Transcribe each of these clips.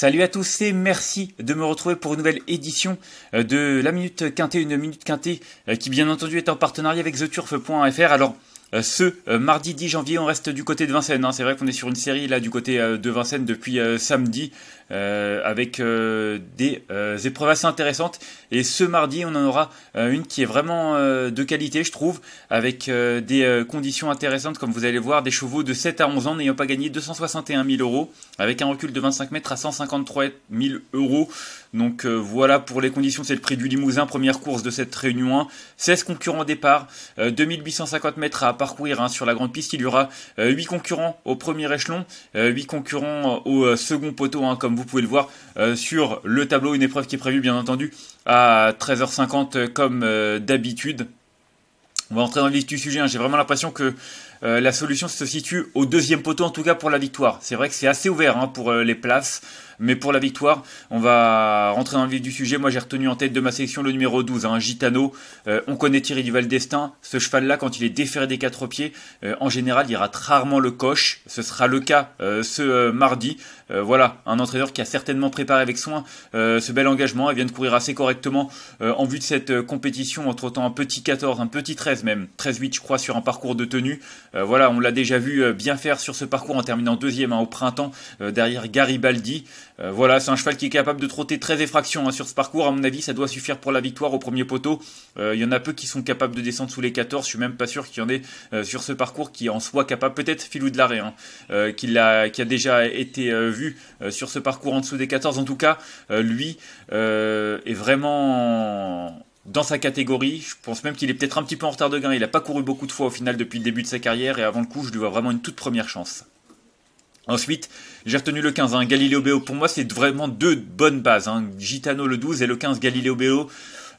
Salut à tous et merci de me retrouver pour une nouvelle édition euh, de la Minute Quintée, une Minute Quintée euh, qui bien entendu est en partenariat avec theturf.fr. Alors euh, ce euh, mardi 10 janvier, on reste du côté de Vincennes. Hein. C'est vrai qu'on est sur une série là du côté euh, de Vincennes depuis samedi avec des épreuves assez intéressantes. Et ce mardi, on en aura une qui est vraiment de qualité, je trouve, avec des conditions intéressantes, comme vous allez voir, des chevaux de 7 à 11 ans n'ayant pas gagné 261 000 euros, avec un recul de 25 mètres à 153 000 euros. Donc euh, voilà pour les conditions, c'est le prix du Limousin, première course de cette Réunion 1. 16 concurrents au départ, 2850 euh, mètres à parcourir hein. sur la grande piste. Il y aura 8 euh, concurrents au premier échelon, 8 concurrents au second poteau, hein, comme vous pouvez le voir sur le tableau. Une épreuve qui est prévue bien entendu à 13h50 comme d'habitude. On va entrer dans le vif du sujet, hein. j'ai vraiment l'impression que euh, la solution se situe au deuxième poteau, en tout cas pour la victoire. C'est vrai que c'est assez ouvert hein, pour euh, les places, mais pour la victoire, on va rentrer dans le vif du sujet. Moi, j'ai retenu en tête de ma section le numéro 12, un hein, Gitano. Euh, on connaît Thierry Duval d'Estaing. Ce cheval-là, quand il est déféré des quatre pieds, en général, il rate rarement le coche. Ce sera le cas ce mardi. voilà, un entraîneur qui a certainement préparé avec soin ce bel engagement. Il vient de courir assez correctement en vue de cette compétition entre temps un petit 14, un petit 13 même, 13-8 je crois sur un parcours de tenue. Euh, voilà, on l'a déjà vu euh, bien faire sur ce parcours en terminant deuxième hein, au printemps euh, derrière Garibaldi. voilà, c'est un cheval qui est capable de trotter très effraction hein, sur ce parcours. À mon avis, ça doit suffire pour la victoire au premier poteau. Il y en a peu qui sont capables de descendre sous les 14. Je suis même pas sûr qu'il y en ait sur ce parcours qui en soit capable. Peut-être Philou de l'arrêt, hein, qui, a, qui, a, déjà été vu sur ce parcours en dessous des 14. En tout cas, lui est vraiment dans sa catégorie. Je pense même qu'il est peut-être un petit peu en retard de gain. Il n'a pas couru beaucoup de fois au final depuis le début de sa carrière et avant le coup, je lui vois vraiment une toute première chance. Ensuite, j'ai retenu le 15, hein. Galileo Beo. Pour moi, c'est vraiment deux bonnes bases. Hein. Gitano le 12 et le 15, Galileo Beo.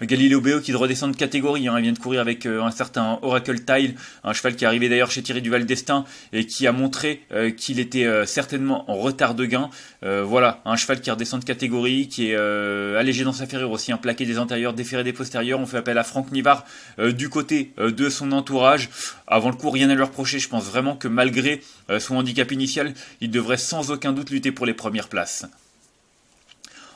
Galileo Béo qui redescend de catégorie. Hein. Il vient de courir avec euh, un certain Oracle Tile, un cheval qui est arrivé d'ailleurs chez Thierry Duval d'Estaing et qui a montré euh, qu'il était euh, certainement en retard de gain. voilà, un cheval qui redescend de catégorie, qui est allégé dans sa ferrure aussi, un hein, plaqué des antérieurs, déféré des postérieurs. On fait appel à Franck Nivard du côté de son entourage. Avant le coup, rien à lui reprocher. Je pense vraiment que malgré son handicap initial, il devrait sans aucun doute lutter pour les premières places.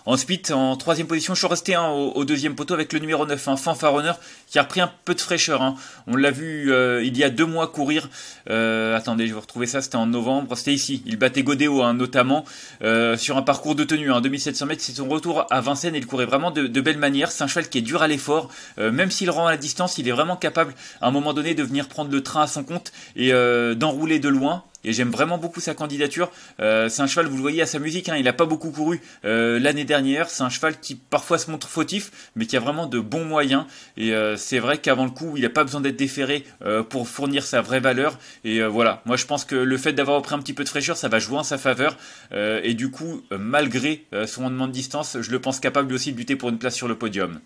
Ensuite, en troisième position, je suis resté hein, au, deuxième poteau avec le numéro 9, un hein, Fanfaronneur, qui a repris un peu de fraîcheur. Hein. On l'a vu euh, il y a deux mois courir. Euh, attendez, je vais retrouver ça, c'était en novembre, c'était ici. Il battait Godéo, notamment, euh, sur un parcours de tenue. 2700 mètres, c'est son retour à Vincennes et il courait vraiment de, belle manière. C'est un cheval qui est dur à l'effort. même s'il rend à la distance, il est vraiment capable, à un moment donné, de venir prendre le train à son compte et d'enrouler de loin et j'aime vraiment beaucoup sa candidature. Euh, c'est un cheval, vous le voyez à sa musique, hein. il n'a pas beaucoup couru euh, l'année dernière. C'est un cheval qui parfois se montre fautif, mais qui a vraiment de bons moyens. Et euh, c'est vrai qu'avant le coup, il n'a pas besoin d'être déféré pour fournir sa vraie valeur. Et voilà, moi je pense que le fait d'avoir pris un petit peu de fraîcheur, ça va jouer en sa faveur. et du coup, malgré son rendement de distance, je le pense capable aussi de lutter pour une place sur le podium.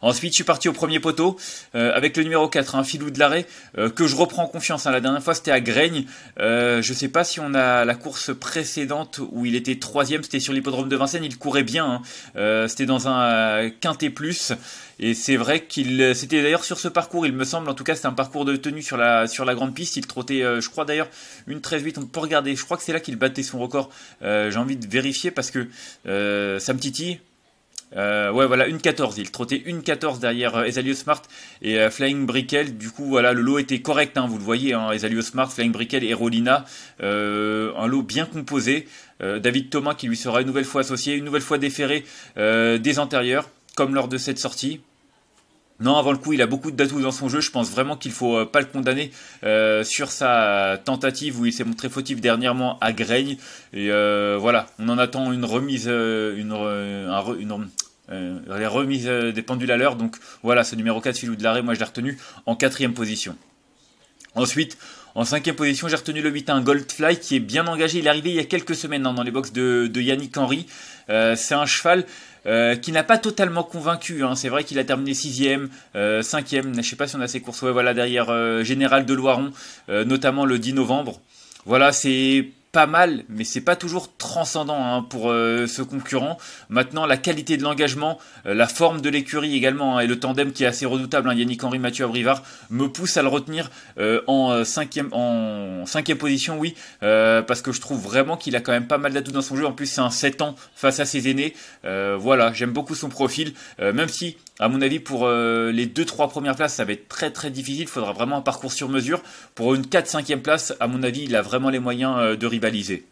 Ensuite, je suis parti au premier poteau euh, avec le numéro 4, un hein, filou de l'arrêt, euh, que je reprends confiance. Hein. La dernière fois, c'était à Graigne. Euh, je sais pas si on a la course précédente où il était troisième, c'était sur l'hippodrome de Vincennes, il courait bien. Hein. Euh, c'était dans un quintet plus. Et c'est vrai qu'il, c'était d'ailleurs sur ce parcours, il me semble, en tout cas, c'était un parcours de tenue sur la, sur la grande piste. Il trottait, je crois d'ailleurs, une 13-8. On peut regarder, je crois que c'est là qu'il battait son record. j'ai envie de vérifier parce que euh, ça euh, ouais, voilà, une 14. Il trottait une 14 derrière euh, Smart et euh, Flying brickel Du coup, voilà, le lot était correct, hein, vous le voyez, hein, Esalio Smart, Flying Brickell et Rolina. Euh, un lot bien composé. David Thomas qui lui sera une nouvelle fois associé, une nouvelle fois déféré des antérieurs, comme lors de cette sortie. Non, avant le coup, il a beaucoup d'atouts dans son jeu. Je pense vraiment qu'il faut pas le condamner sur sa tentative où il s'est montré fautif dernièrement à Graigne. Et voilà, on en attend une remise, une, euh, les remises euh, des pendules à l'heure. Donc voilà, ce numéro 4, Filou de l'arrêt, moi je l'ai retenu en quatrième position. Ensuite, en cinquième position, j'ai retenu le 8 1 Goldfly qui est bien engagé. Il est arrivé il y a quelques semaines hein, dans les box de, Yannick Henry. Euh, c'est un cheval euh, qui n'a pas totalement convaincu. Hein. C'est vrai qu'il a terminé 6ème, 5ème. Je ne sais pas si on a ses courses. Ouais, voilà, derrière Général de Loiron, notamment le 10 novembre. Voilà, c'est pas mal, mais c'est pas toujours transcendant hein, pour euh, ce concurrent. Maintenant, la qualité de l'engagement, euh, la forme de l'écurie également, hein, et le tandem qui est assez redoutable, hein, Yannick Henry, Mathieu Abrivard, me pousse à le retenir euh, en, cinquième, en cinquième position, oui, parce que je trouve vraiment qu'il a quand même pas mal d'atouts dans son jeu. En plus, c'est un 7 ans face à ses aînés. voilà, j'aime beaucoup son profil, même si, à mon avis, pour les 2-3 premières places, ça va être très très difficile. Il faudra vraiment un parcours sur mesure. Pour une 4 5 place, à mon avis, il a vraiment les moyens de rivaliser.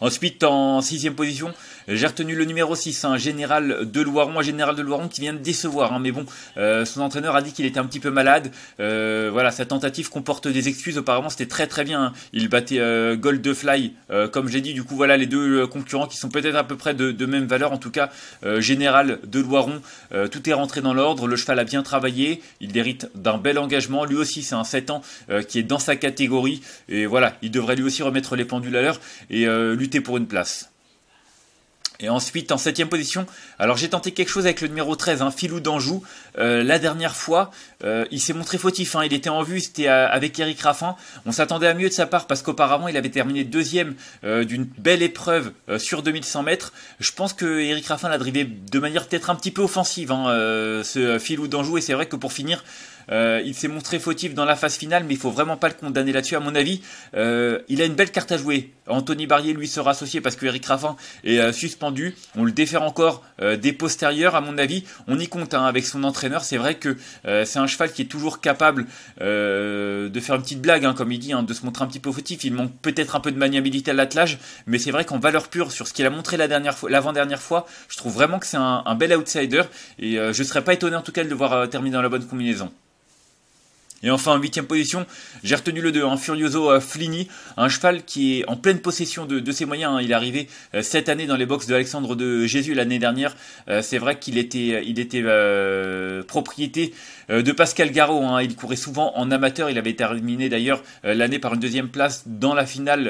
Ensuite, en sixième position, j'ai retenu le numéro 6, un Général de Loiron, un Général de Loiron qui vient de décevoir. Hein, mais bon, euh, son entraîneur a dit qu'il était un petit peu malade. Euh, voilà, sa tentative comporte des excuses. Apparemment, c'était très très bien. Hein. Il battait euh, Gold de Fly, comme j'ai dit. Du coup, voilà les deux concurrents qui sont peut-être à peu près de, même valeur. En tout cas, Général de Loiron, tout est rentré dans l'ordre. Le cheval a bien travaillé. Il hérite d'un bel engagement. Lui aussi, c'est un 7 ans qui est dans sa catégorie. Et voilà, il devrait lui aussi remettre les pendules à l'heure et lui pour une place. Et ensuite, en septième position, alors j'ai tenté quelque chose avec le numéro 13, un hein, Philou d'Anjou. Euh, la dernière fois, euh, il s'est montré fautif. Hein, il était en vue, c'était avec Eric Raffin. On s'attendait à mieux de sa part parce qu'auparavant, il avait terminé deuxième euh, d'une belle épreuve sur 2100 mètres. Je pense que Eric Raffin l'a drivé de manière peut-être un petit peu offensive, hein, ce Philou d'Anjou. Et c'est vrai que pour finir, euh, il s'est montré fautif dans la phase finale, mais il faut vraiment pas le condamner là-dessus. À mon avis, euh, il a une belle carte à jouer. Anthony Barrier lui sera associé parce que Eric Raffin est euh, suspendu. On le défère encore des postérieurs. À mon avis, on y compte hein, avec son entraîneur. C'est vrai que c'est un cheval qui est toujours capable de faire une petite blague, hein, comme il dit, hein, de se montrer un petit peu fautif. Il manque peut-être un peu de maniabilité à l'attelage, mais c'est vrai qu'en valeur pure sur ce qu'il a montré la dernière fois, l'avant-dernière fois, je trouve vraiment que c'est un, bel outsider et je ne serais pas étonné en tout cas de le voir terminer dans la bonne combinaison. Et enfin, en huitième position, j'ai retenu le 2, un hein, Furioso euh, Flini, un cheval qui est en pleine possession de, de ses moyens. Hein. Il est arrivé euh, cette année dans les box de Alexandre de Jésus l'année dernière. Euh, c'est vrai qu'il était, il était propriété de Pascal Garot. Hein. Il courait souvent en amateur. Il avait terminé d'ailleurs l'année par une deuxième place dans la finale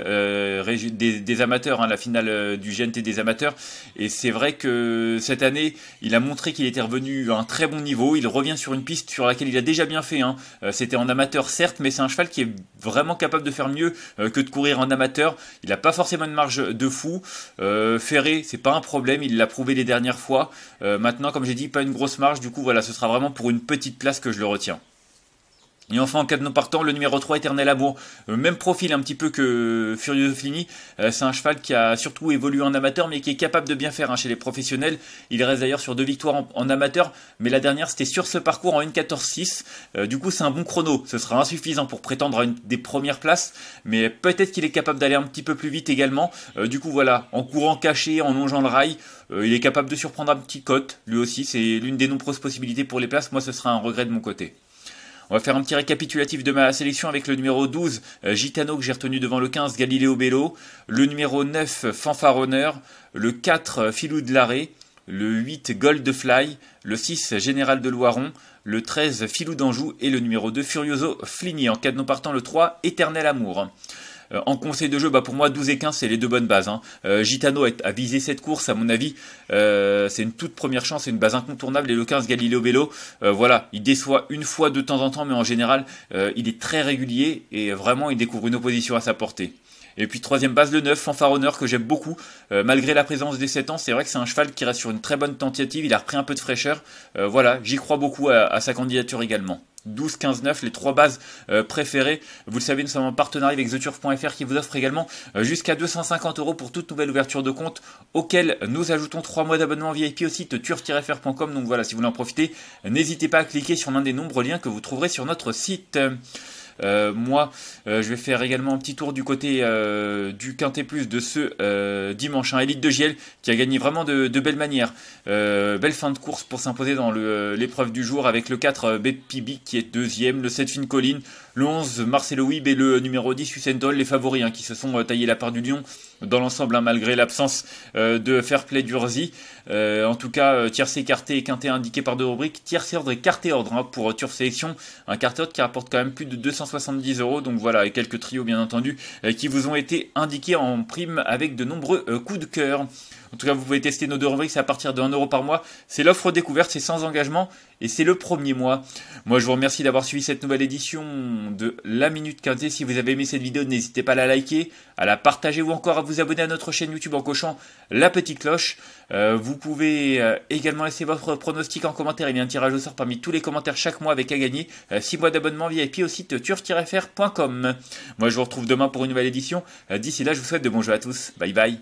des, des, amateurs, la finale du GNT des amateurs. Et c'est vrai que cette année, il a montré qu'il était revenu à un très bon niveau. Il revient sur une piste sur laquelle il a déjà bien fait c'était en amateur certes, mais c'est un cheval qui est vraiment capable de faire mieux euh, que de courir en amateur. Il n'a pas forcément une marge de fou. Ferré, euh, Ferré, c'est pas un problème, il l'a prouvé les dernières fois. Euh, maintenant, comme j'ai dit, pas une grosse marge. Du coup, voilà, ce sera vraiment pour une petite place que je le retiens. Et enfin, en cas de non partant, le numéro 3, Éternel Amour. Euh, même profil un petit peu que Furieux Fini. c'est un cheval qui a surtout évolué en amateur, mais qui est capable de bien faire hein, chez les professionnels. Il reste d'ailleurs sur deux victoires en, amateur, mais la dernière, c'était sur ce parcours en 1.14.6. 6 euh, du coup, c'est un bon chrono. Ce sera insuffisant pour prétendre à une des premières places, mais peut-être qu'il est capable d'aller un petit peu plus vite également. Euh, du coup, voilà, en courant caché, en longeant le rail, il est capable de surprendre un petit cote. Lui aussi, c'est l'une des nombreuses possibilités pour les places. Moi, ce sera un regret de mon côté. On va faire un petit récapitulatif de ma sélection avec le numéro 12, euh, Gitano, que j'ai retenu devant le 15, Galileo Bello. Le numéro 9, Fanfaronneur. Le 4, Filou de l'Arrêt. Le 8, Gold Fly. Le 6, Général de Loiron. Le 13, Filou d'Anjou. Et le numéro 2, Furioso Fligny. En cas de non partant, le 3, Éternel Amour. Euh, en conseil de jeu, bah, pour moi, 12 et 15, c'est les deux bonnes bases. Hein. Euh, Gitano a, visé cette course, à mon avis, euh, c'est une toute première chance, c'est une base incontournable. Et le 15, Galileo Bello, voilà, il déçoit une fois de temps en temps, mais en général, il est très régulier et vraiment, il découvre une opposition à sa portée. Et puis troisième base, le 9, Fanfaronneur, que j'aime beaucoup. malgré la présence des 7 ans, c'est vrai que c'est un cheval qui reste sur une très bonne tentative. Il a repris un peu de fraîcheur. voilà, j'y crois beaucoup à sa candidature également. 12, 15, 9, les trois bases euh, préférées. Vous le savez, nous sommes en partenariat avec TheTurf.fr qui vous offre également euh, jusqu'à 250 euros pour toute nouvelle ouverture de compte, auquel nous ajoutons 3 mois d'abonnement VIP au site turf-fr.com. Donc voilà, si vous voulez en profiter, n'hésitez pas à cliquer sur l'un des nombreux liens que vous trouverez sur notre site. Euh, moi, euh, je vais faire également un petit tour du côté euh, du Quintet Plus de ce dimanche. Un hein. élite de Giel qui a gagné vraiment de, de belles manières. belle fin de course pour s'imposer dans l'épreuve du jour avec le 4 Beppibi qui est deuxième, le 7 Fine Colline le 11, Marcelo Wib et le numéro 10, Usain les favoris hein, qui se sont euh, taillés la part du lion dans l'ensemble, hein, malgré l'absence euh, de fair play d'Urzi. Euh, en tout cas, euh, tiercé, écarté et quinté indiqué par deux rubriques, tiercé ordre et carté ordre hein, pour Turf Sélection. Un quarté ordre qui rapporte quand même plus de 270 euros. Donc voilà, et quelques trios bien entendu qui vous ont été indiqués en prime avec de nombreux coups de cœur. En tout cas, vous pouvez tester nos deux rubriques, à partir de euro par mois. C'est l'offre découverte, c'est sans engagement et c'est le premier mois. Moi, je vous remercie d'avoir suivi cette nouvelle édition de La Minute Quintée. Si vous avez aimé cette vidéo, n'hésitez pas à la liker, à la partager ou encore à vous abonner à notre chaîne YouTube en cochant la petite cloche. Euh, vous pouvez euh, également laisser votre pronostic en commentaire. Il y a un tirage au sort parmi tous les commentaires chaque mois avec à gagner 6 euh, mois d'abonnement VIP au site turf-fr.com. Moi, je vous retrouve demain pour une nouvelle édition. D'ici là, je vous souhaite de bons jeux à tous. Bye bye.